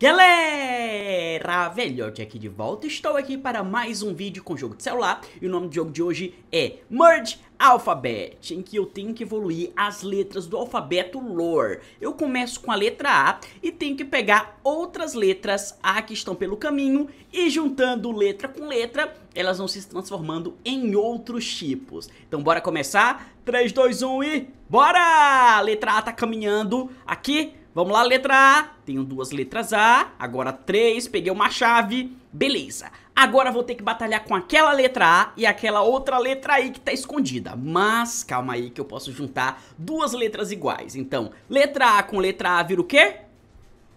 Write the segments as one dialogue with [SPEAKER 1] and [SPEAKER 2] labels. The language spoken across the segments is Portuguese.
[SPEAKER 1] Galera, velhote aqui de volta, estou aqui para mais um vídeo com jogo de celular E o nome do jogo de hoje é Merge Alphabet Em que eu tenho que evoluir as letras do alfabeto lore Eu começo com a letra A e tenho que pegar outras letras A que estão pelo caminho E juntando letra com letra, elas vão se transformando em outros tipos Então bora começar? 3, 2, 1 e bora! A letra A tá caminhando aqui Vamos lá, letra A. Tenho duas letras A, agora três, peguei uma chave. Beleza. Agora vou ter que batalhar com aquela letra A e aquela outra letra aí que tá escondida. Mas calma aí que eu posso juntar duas letras iguais. Então, letra A com letra A vira o quê?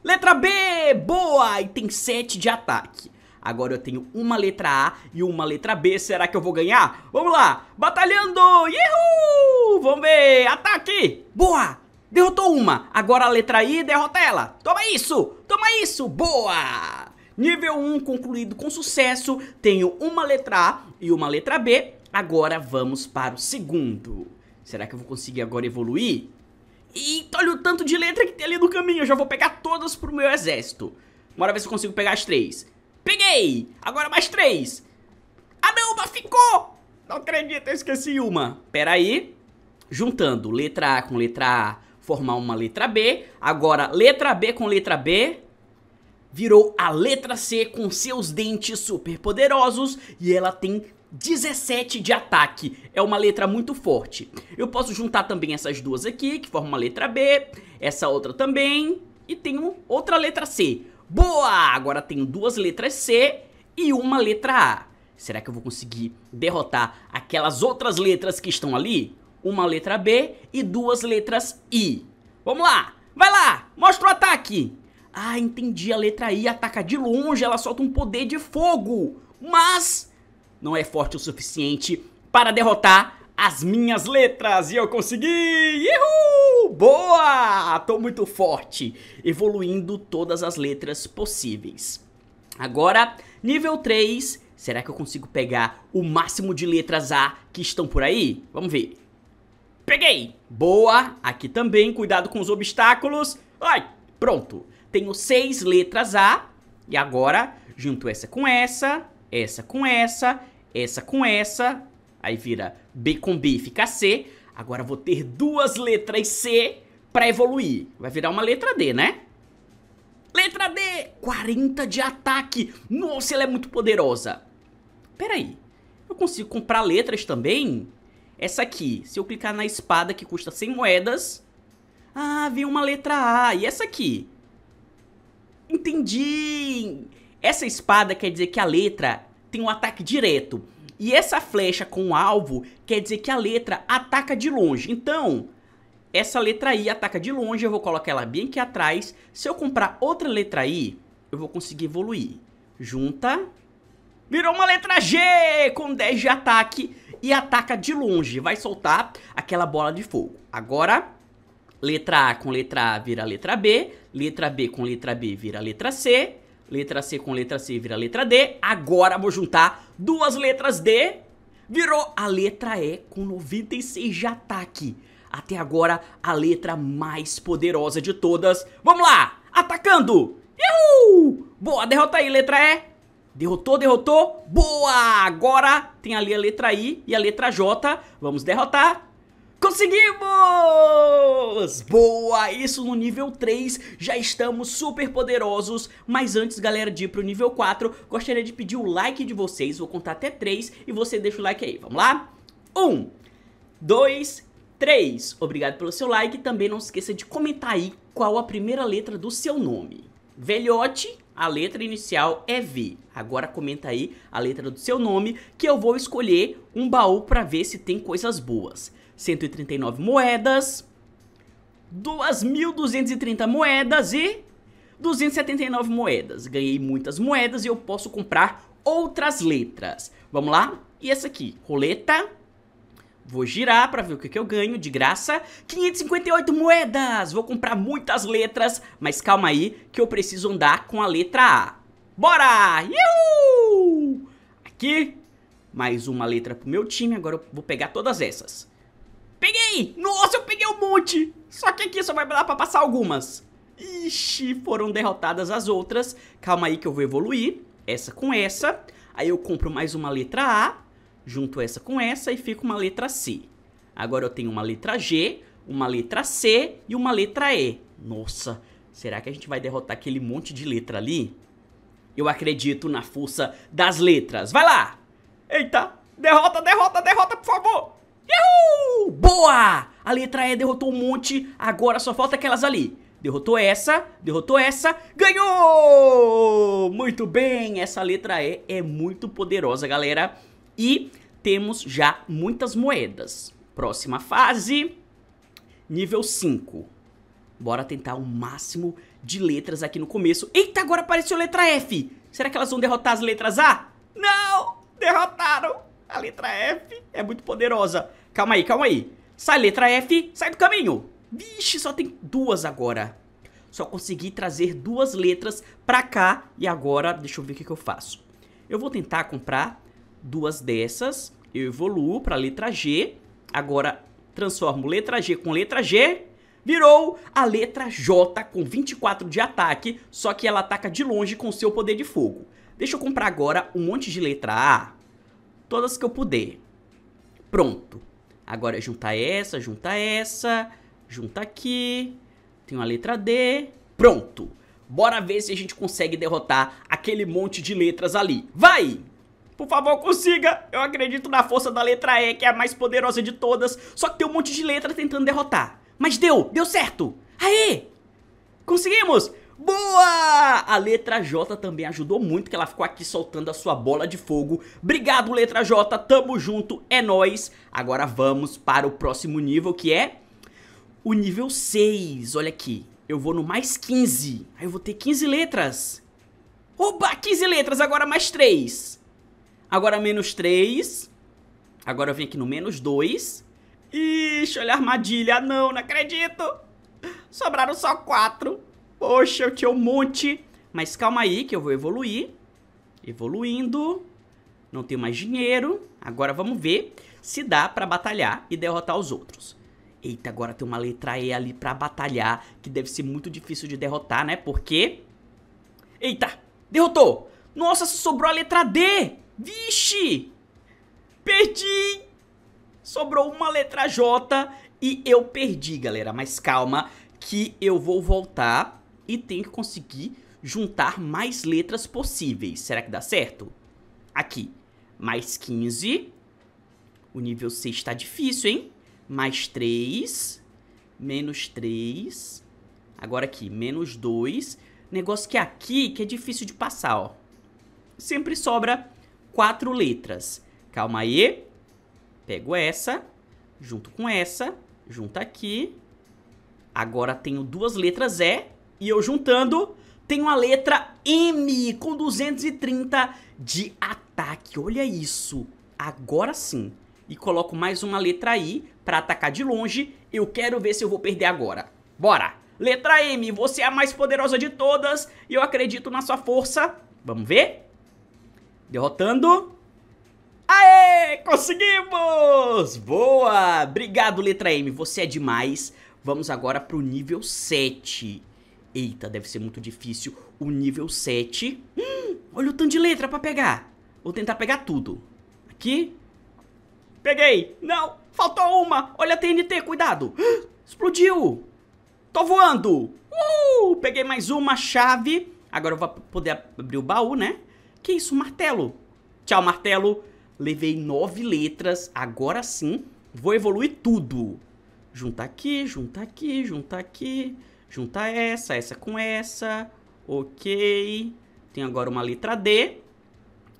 [SPEAKER 1] Letra B! Boa! E tem sete de ataque. Agora eu tenho uma letra A e uma letra B. Será que eu vou ganhar? Vamos lá! Batalhando! Uhul! Vamos ver! Ataque! Boa! Derrotou uma, agora a letra I derrota ela. Toma isso, toma isso, boa! Nível 1 concluído com sucesso, tenho uma letra A e uma letra B. Agora vamos para o segundo. Será que eu vou conseguir agora evoluir? Eita, olha o tanto de letra que tem ali no caminho, eu já vou pegar todas pro meu exército. Bora ver se eu consigo pegar as três. Peguei! Agora mais três. Ah não, uma ficou! Não acredito, eu esqueci uma. Pera aí. Juntando letra A com letra A formar uma letra B. Agora, letra B com letra B virou a letra C com seus dentes super poderosos e ela tem 17 de ataque. É uma letra muito forte. Eu posso juntar também essas duas aqui, que formam a letra B, essa outra também, e tenho outra letra C. Boa! Agora tenho duas letras C e uma letra A. Será que eu vou conseguir derrotar aquelas outras letras que estão ali? uma letra B e duas letras I. Vamos lá, vai lá, mostra o ataque. Ah, entendi, a letra I ataca de longe, ela solta um poder de fogo, mas não é forte o suficiente para derrotar as minhas letras e eu consegui! Uhul! Boa! Tô muito forte, evoluindo todas as letras possíveis. Agora, nível 3, será que eu consigo pegar o máximo de letras A que estão por aí? Vamos ver. Peguei! Boa! Aqui também, cuidado com os obstáculos. Ai, pronto. Tenho seis letras A. E agora, junto essa com essa, essa com essa, essa com essa. Aí vira B com B fica C. Agora vou ter duas letras C para evoluir. Vai virar uma letra D, né? Letra D! 40 de ataque! Nossa, ela é muito poderosa! Peraí, eu consigo comprar letras também? Essa aqui, se eu clicar na espada que custa 100 moedas... Ah, vem uma letra A. E essa aqui? Entendi! Essa espada quer dizer que a letra tem um ataque direto. E essa flecha com o alvo quer dizer que a letra ataca de longe. Então, essa letra I ataca de longe, eu vou colocar ela bem aqui atrás. Se eu comprar outra letra I, eu vou conseguir evoluir. Junta. Virou uma letra G com 10 de ataque e ataca de longe, vai soltar aquela bola de fogo. Agora, letra A com letra A vira letra B, letra B com letra B vira letra C, letra C com letra C vira letra D. Agora vou juntar duas letras D, virou a letra E com 96 de ataque. Até agora, a letra mais poderosa de todas. Vamos lá! Atacando! Uhul! Boa, derrota aí, letra E! Derrotou, derrotou. Boa! Agora tem ali a letra I e a letra J. Vamos derrotar. Conseguimos! Boa! Isso no nível 3, já estamos super poderosos. Mas antes, galera, de ir pro nível 4, gostaria de pedir o like de vocês. Vou contar até 3 e você deixa o like aí. Vamos lá? 1, 2, 3. Obrigado pelo seu like. Também não se esqueça de comentar aí qual a primeira letra do seu nome. Velhote a letra inicial é V. Agora comenta aí a letra do seu nome que eu vou escolher um baú para ver se tem coisas boas. 139 moedas, 2.230 moedas e 279 moedas. Ganhei muitas moedas e eu posso comprar outras letras. Vamos lá? E essa aqui, roleta... Vou girar pra ver o que, que eu ganho de graça 558 moedas! Vou comprar muitas letras Mas calma aí que eu preciso andar com a letra A Bora! Iu! Aqui Mais uma letra pro meu time Agora eu vou pegar todas essas Peguei! Nossa, eu peguei um monte! Só que aqui só vai dar pra passar algumas Ixi, foram derrotadas as outras Calma aí que eu vou evoluir Essa com essa Aí eu compro mais uma letra A junto essa com essa e fica uma letra C. Agora eu tenho uma letra G, uma letra C e uma letra E. Nossa, será que a gente vai derrotar aquele monte de letra ali? Eu acredito na força das letras. Vai lá! Eita! Derrota, derrota, derrota, por favor! Uhul! Boa! A letra E derrotou um monte, agora só falta aquelas ali. Derrotou essa, derrotou essa, ganhou! Muito bem, essa letra E é muito poderosa, galera. E temos já muitas moedas. Próxima fase, nível 5. Bora tentar o máximo de letras aqui no começo. Eita, agora apareceu a letra F. Será que elas vão derrotar as letras A? Não, derrotaram. A letra F é muito poderosa. Calma aí, calma aí. Sai letra F, sai do caminho. Vixe, só tem duas agora. Só consegui trazer duas letras pra cá. E agora, deixa eu ver o que, que eu faço. Eu vou tentar comprar duas dessas, eu evoluo para letra G. Agora transformo letra G com letra G, virou a letra J com 24 de ataque, só que ela ataca de longe com seu poder de fogo. Deixa eu comprar agora um monte de letra A, todas que eu puder. Pronto. Agora é juntar essa, junta essa, junta aqui, tem uma letra D, pronto. Bora ver se a gente consegue derrotar aquele monte de letras ali. Vai! Por favor, consiga! Eu acredito na força da letra E, que é a mais poderosa de todas. Só que tem um monte de letra tentando derrotar. Mas deu! Deu certo! Aê! Conseguimos! Boa! A letra J também ajudou muito, que ela ficou aqui soltando a sua bola de fogo. Obrigado, letra J, tamo junto, é nóis. Agora vamos para o próximo nível, que é o nível 6. Olha aqui, eu vou no mais 15. Aí eu vou ter 15 letras. Oba, 15 letras, agora mais 3. Agora menos 3. Agora eu vim aqui no menos 2. Ixi, olha a armadilha. Não, não acredito. Sobraram só 4. Poxa, eu tinha um monte. Mas calma aí que eu vou evoluir. Evoluindo. Não tenho mais dinheiro. Agora vamos ver se dá pra batalhar e derrotar os outros. Eita, agora tem uma letra E ali pra batalhar, que deve ser muito difícil de derrotar, né? Porque... Eita, derrotou! Nossa, sobrou a letra D! Vixe! Perdi! Sobrou uma letra J e eu perdi, galera. Mas calma que eu vou voltar e tenho que conseguir juntar mais letras possíveis. Será que dá certo? Aqui, mais 15. O nível 6 está difícil, hein? Mais 3, menos 3. Agora aqui, menos 2. Negócio que é aqui que é difícil de passar, ó. Sempre sobra quatro letras. Calma aí. Pego essa, junto com essa, junta aqui. Agora tenho duas letras E e eu juntando tenho a letra M com 230 de ataque. Olha isso. Agora sim. E coloco mais uma letra I para atacar de longe. Eu quero ver se eu vou perder agora. Bora! Letra M, você é a mais poderosa de todas e eu acredito na sua força. Vamos ver? Derrotando. Aê! Conseguimos! Boa! Obrigado, letra M. Você é demais. Vamos agora pro nível 7. Eita, deve ser muito difícil o nível 7. Hum, olha o tanto de letra pra pegar. Vou tentar pegar tudo. Aqui. Peguei. Não, faltou uma. Olha a TNT, cuidado. Hum, explodiu. Tô voando. Uh, peguei mais uma chave. Agora eu vou poder abrir o baú, né? Que isso, martelo? Tchau, martelo. Levei nove letras, agora sim vou evoluir tudo. Juntar aqui, juntar aqui, juntar aqui, juntar essa, essa com essa. Ok. Tem agora uma letra D.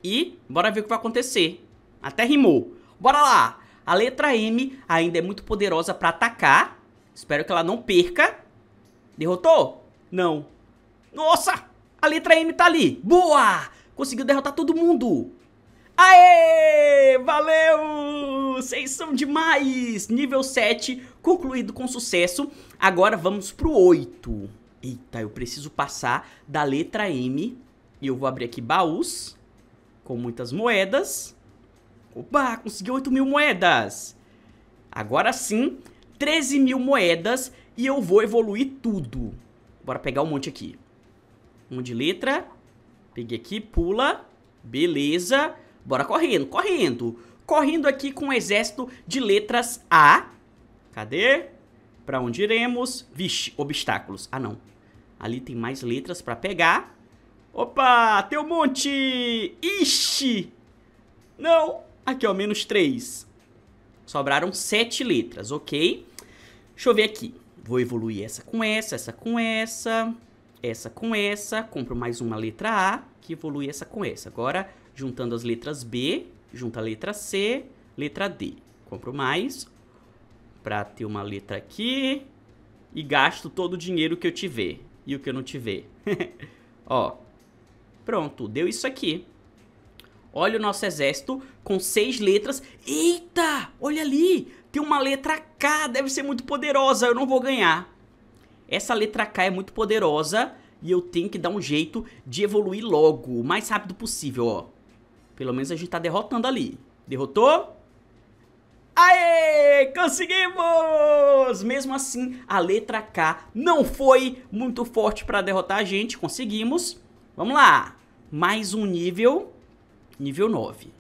[SPEAKER 1] E bora ver o que vai acontecer. Até rimou. Bora lá! A letra M ainda é muito poderosa pra atacar. Espero que ela não perca. Derrotou? Não. Nossa! A letra M tá ali. Boa! Conseguiu derrotar todo mundo. Aê! Valeu! Vocês são demais! Nível 7 concluído com sucesso. Agora vamos pro 8. Eita, eu preciso passar da letra M. E eu vou abrir aqui baús com muitas moedas. Opa, consegui 8 mil moedas. Agora sim, 13 mil moedas e eu vou evoluir tudo. Bora pegar um monte aqui. Um de letra, Peguei aqui, pula. Beleza. Bora correndo, correndo. Correndo aqui com o um exército de letras A. Cadê? Pra onde iremos? Vixe, obstáculos. Ah, não. Ali tem mais letras pra pegar. Opa, tem um monte. Ixi. Não. Aqui, ó, menos três. Sobraram sete letras, ok? Deixa eu ver aqui. Vou evoluir essa com essa, essa com essa essa com essa, compro mais uma letra A, que evolui essa com essa. Agora, juntando as letras B, junta a letra C, letra D. Compro mais para ter uma letra aqui e gasto todo o dinheiro que eu tiver e o que eu não tiver. Ó, pronto, deu isso aqui. Olha o nosso exército com seis letras. Eita, olha ali, tem uma letra K, deve ser muito poderosa, eu não vou ganhar. Essa letra K é muito poderosa e eu tenho que dar um jeito de evoluir logo, o mais rápido possível, ó. Pelo menos a gente tá derrotando ali. Derrotou? Aê! Conseguimos! Mesmo assim, a letra K não foi muito forte pra derrotar a gente. Conseguimos. Vamos lá. Mais um nível. Nível 9.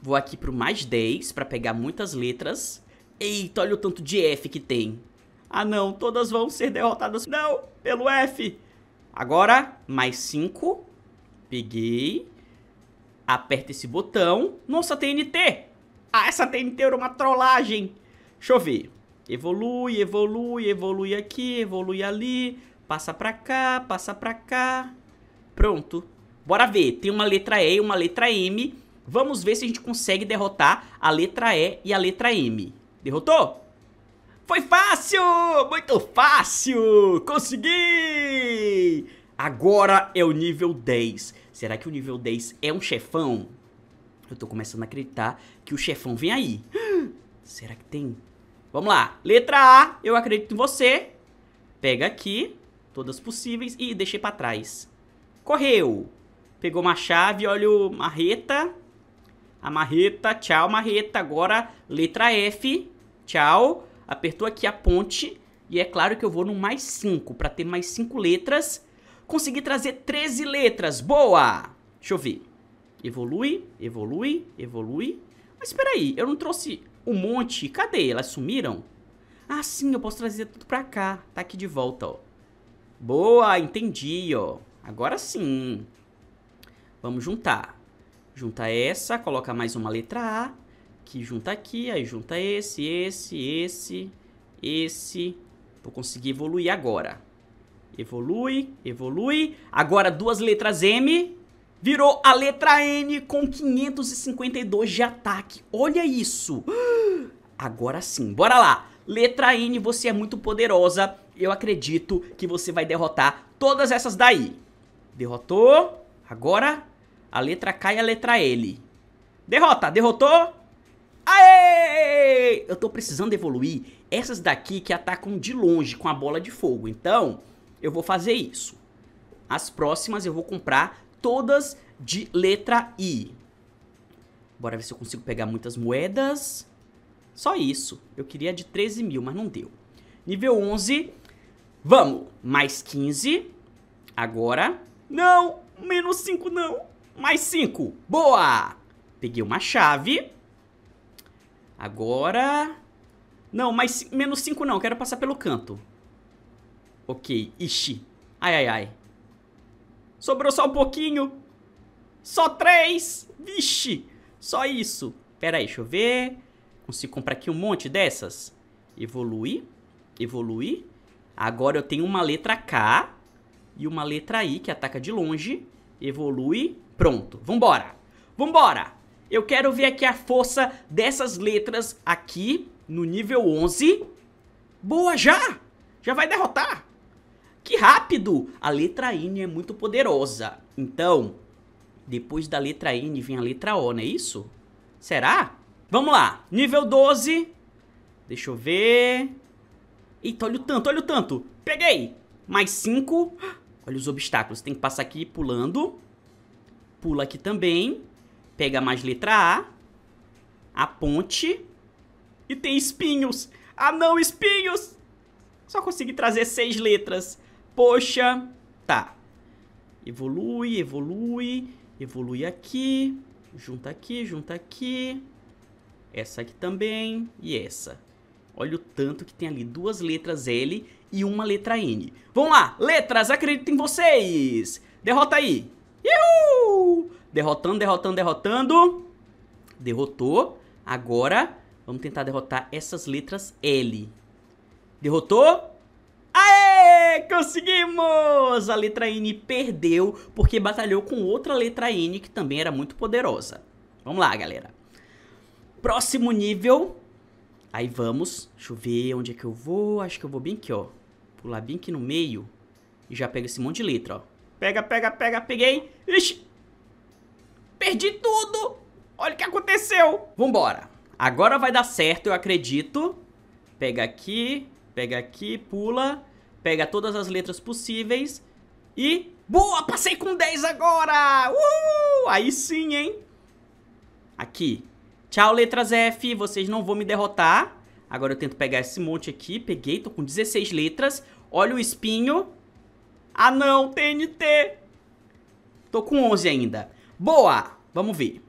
[SPEAKER 1] Vou aqui pro mais 10 pra pegar muitas letras. Eita, olha o tanto de F que tem. Ah não, todas vão ser derrotadas. Não, pelo F. Agora, mais 5. Peguei. Aperta esse botão. Nossa, TNT. Ah, essa TNT era uma trollagem. Deixa eu ver. Evolui, evolui, evolui aqui, evolui ali. Passa pra cá, passa pra cá. Pronto. Bora ver. Tem uma letra E e uma letra M. Vamos ver se a gente consegue derrotar a letra E e a letra M. Derrotou? Foi fácil! Muito fácil! Consegui! Agora é o nível 10. Será que o nível 10 é um chefão? Eu tô começando a acreditar que o chefão vem aí. Será que tem? Vamos lá. Letra A, eu acredito em você. Pega aqui, todas possíveis, e deixei pra trás. Correu. Pegou uma chave, olha o marreta. A marreta, tchau marreta. Agora, letra F, tchau apertou aqui a ponte, e é claro que eu vou no mais 5, para ter mais 5 letras. Consegui trazer 13 letras, boa! Deixa eu ver. Evolui, evolui, evolui. Mas espera aí, eu não trouxe um monte. Cadê? Elas sumiram? Ah, sim, eu posso trazer tudo pra cá. Tá aqui de volta, ó. Boa, entendi, ó. Agora sim. Vamos juntar. Junta essa, coloca mais uma letra A aqui, junta aqui, aí junta esse, esse, esse, esse. Vou conseguir evoluir agora. Evolui, evolui. Agora duas letras M. Virou a letra N com 552 de ataque. Olha isso. Agora sim, bora lá. Letra N, você é muito poderosa. Eu acredito que você vai derrotar todas essas daí. Derrotou. Agora a letra K e a letra L. Derrota, derrotou. Aê! Eu tô precisando evoluir essas daqui que atacam de longe com a bola de fogo. Então, eu vou fazer isso. As próximas eu vou comprar todas de letra I. Bora ver se eu consigo pegar muitas moedas. Só isso. Eu queria de 13 mil, mas não deu. Nível 11. Vamos. Mais 15. Agora. Não. Menos 5 não. Mais 5. Boa. Peguei uma chave. Agora... Não, mas menos 5 não, quero passar pelo canto. Ok, ixi. Ai, ai, ai. Sobrou só um pouquinho. Só três. Vixe, só isso. Pera aí, deixa eu ver. Consigo comprar aqui um monte dessas. Evolui, evolui. Agora eu tenho uma letra K e uma letra I que ataca de longe. Evolui, pronto. Vambora, vambora. Eu quero ver aqui a força dessas letras aqui no nível 11. Boa, já! Já vai derrotar! Que rápido! A letra N é muito poderosa. Então, depois da letra N vem a letra O, não é isso? Será? Vamos lá, nível 12. Deixa eu ver... Eita, olha o tanto, olha o tanto. Peguei! Mais 5. Olha os obstáculos, tem que passar aqui pulando. Pula aqui também. Pega mais letra A. A ponte. E tem espinhos. Ah, não, espinhos! Só consegui trazer seis letras. Poxa. Tá. Evolui, evolui. Evolui aqui. Junta aqui, junta aqui. Essa aqui também. E essa. Olha o tanto que tem ali duas letras L e uma letra N. Vamos lá, letras, acredito em vocês! Derrota aí! Derrotando, derrotando, derrotando. Derrotou. Agora, vamos tentar derrotar essas letras L. Derrotou. Aê! Conseguimos! A letra N perdeu porque batalhou com outra letra N que também era muito poderosa. Vamos lá, galera. Próximo nível. Aí vamos. Deixa eu ver onde é que eu vou. Acho que eu vou bem aqui, ó. Pular bem aqui no meio. E já pega esse monte de letra, ó. Pega, pega, pega, peguei. Ixi, Perdi tudo! Olha o que aconteceu! Vambora! Agora vai dar certo, eu acredito. Pega aqui, pega aqui, pula. Pega todas as letras possíveis. E... Boa! Passei com 10 agora! Uhul! Aí sim, hein? Aqui. Tchau, letras F. Vocês não vão me derrotar. Agora eu tento pegar esse monte aqui. Peguei, tô com 16 letras. Olha o espinho. Ah, não! TNT! Tô com 11 ainda. Boa! Vamos ver.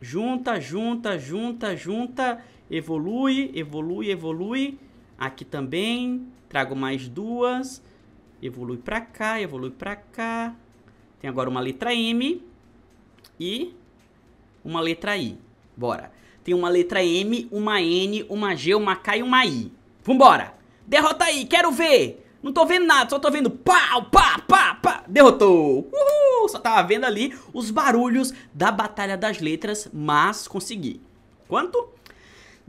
[SPEAKER 1] Junta, junta, junta, junta. Evolui, evolui, evolui. Aqui também. Trago mais duas. Evolui pra cá, evolui pra cá. Tem agora uma letra M. E uma letra I. Bora. Tem uma letra M, uma N, uma G, uma K e uma I. Vambora! Derrota aí, quero ver! Não tô vendo nada, só tô vendo pau, pá, pá, pá! Derrotou! Uhul! eu só tava vendo ali os barulhos da Batalha das Letras, mas consegui. Quanto?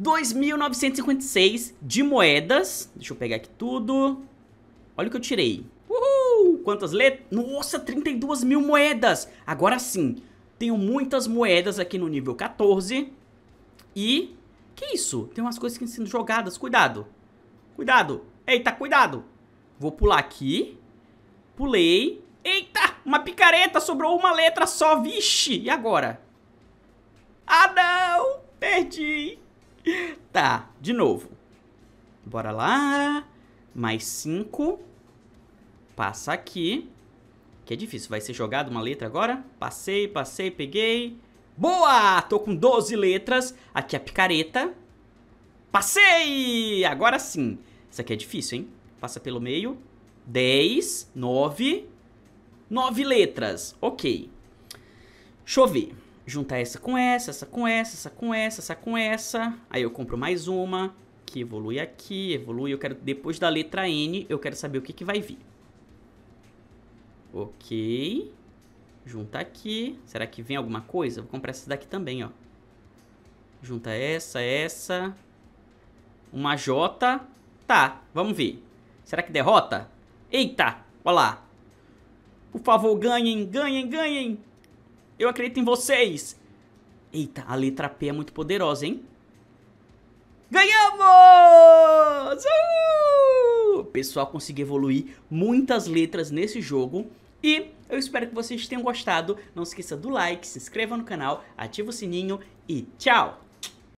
[SPEAKER 1] 2.956 de moedas. Deixa eu pegar aqui tudo. Olha o que eu tirei. Uhul! Quantas letras? Nossa, 32 mil moedas! Agora sim, tenho muitas moedas aqui no nível 14. E... Que isso? Tem umas coisas que sendo jogadas. Cuidado. Cuidado. Eita, cuidado. Vou pular aqui. Pulei. Uma picareta, sobrou uma letra só. Vixe, e agora? Ah, não! Perdi! Tá, de novo. Bora lá. Mais cinco. Passa aqui. Que é difícil. Vai ser jogado uma letra agora? Passei, passei, peguei. Boa! Tô com 12 letras. Aqui é a picareta. Passei! Agora sim. Isso aqui é difícil, hein? Passa pelo meio. 10, 9, Nove letras, ok. Deixa eu ver. Juntar essa com essa, essa com essa, essa com essa, essa com essa. Aí eu compro mais uma, que evolui aqui, evolui. Eu quero, depois da letra N, eu quero saber o que, que vai vir. Ok. Junta aqui. Será que vem alguma coisa? Vou comprar essa daqui também, ó. Junta essa, essa. Uma J. Tá, vamos ver. Será que derrota? Eita, olha lá. Por favor, ganhem, ganhem, ganhem. Eu acredito em vocês. Eita, a letra P é muito poderosa, hein? Ganhamos! Uh! O pessoal conseguiu evoluir muitas letras nesse jogo. E eu espero que vocês tenham gostado. Não esqueça do like, se inscreva no canal, ativa o sininho e tchau!